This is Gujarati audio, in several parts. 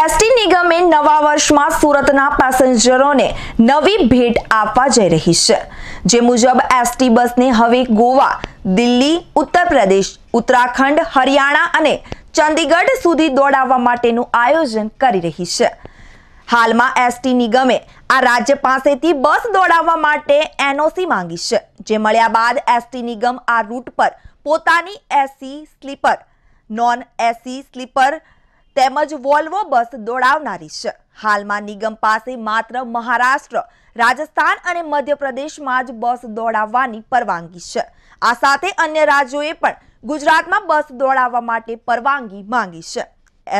એસટી નિગમે નવા વર્ષમાં સુરતના પેસેન્જરોને નવી ભેટ આપવા જઈ રહી છે જે મુજબ એસટી બસને હવે ગોવા દિલ્હી ઉત્તર પ્રદેશ ઉત્તરાખંડ હરિયાણા અને ચંદીગઢ સુધી દોડાવવા માટેનું આયોજન કરી રહી છે હાલમાં એસટી નિગમે આ રાજ્ય પાસેથી બસ દોડાવવા માટે એનઓસી માંગી છે જે મળ્યા બાદ એસટી નિગમ આ રૂટ પર પોતાની AC sleeper non AC sleeper તેમજ વોલ્વો બસ દોડાવનારી છે હાલમાં નિગમ પાસે માત્ર મહારાષ્ટ્ર રાજસ્થાન અને મધ્યપ્રદેશમાં જ બસ દોડાવવાની પરવાનગી છે આ સાથે અન્ય રાજ્યોએ પણ ગુજરાતમાં બસ દોડાવવા માટે પરવાનગી માંગી છે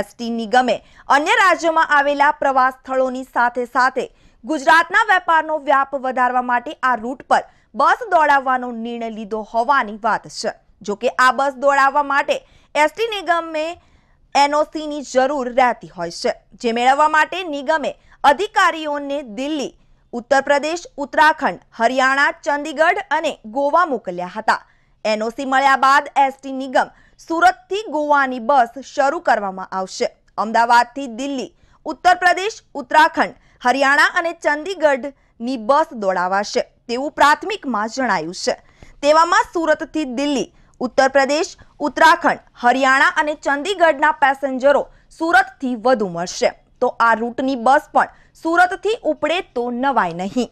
એસટી નિગમે અન્ય રાજ્યોમાં આવેલા પ્રવાસ સ્થળોની સાથે સાથે ગુજરાતના વેપારનો વ્યાપ વધારવા માટે આ રૂટ પર બસ દોડાવવાનો નિર્ણય લીધો હોવાની વાત છે જોકે આ બસ દોડાવવા માટે એસટી નિગમે એનઓસીની જરૂર રહેતી હોય છે જે મેળવવા માટે નિગમે અધિકારીઓને દિલ્હી ઉત્તર પ્રદેશ ઉત્તરાખંડ હરિયાણા ચંદીગઢ અને ગોવા મોકલ્યા હતા એનઓસી મળ્યા બાદ એસટી નિગમ સુરતથી ગોવાની બસ શરૂ કરવામાં આવશે અમદાવાદથી દિલ્હી ઉત્તર પ્રદેશ ઉત્તરાખંડ હરિયાણા અને ચંદીગઢની બસ દોડાવાશે તેવું પ્રાથમિકમાં જણાયું છે તેવામાં સુરતથી દિલ્હી ઉત્તર પ્રદેશ ઉત્તરાખંડ હરિયાણા અને ચંદીગઢના પેસેન્જરો સુરતથી વધુ મળશે તો આ રૂટની બસ પણ સુરતથી ઉપડે તો નવાય નહીં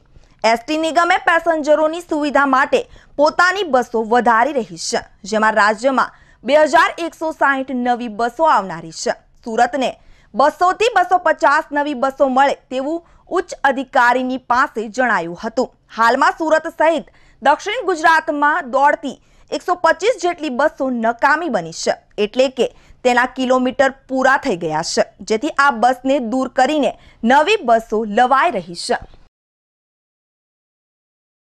એસટી નિગમે પેસેન્જરોની સુવિધા માટે પોતાની બસો વધારી રહી છે જેમાં રાજ્યમાં બે હજાર એકસો સાહીઠ નવી બસો આવનારી છે સુરતને બસોથી બસો પચાસ નવી બસો મળે તેવું ઉચ્ચ અધિકારીની પાસે જણાયું હતું હાલમાં સુરત સહિત દક્ષિણ ગુજરાતમાં દોડતી એકસો પચીસ જેટલી બસો નકામી બની છે એટલે કે તેના કિલોમીટર પૂરા થઈ ગયા છે જેથી આ બસને દૂર કરીને નવી બસો લવાઈ રહી છે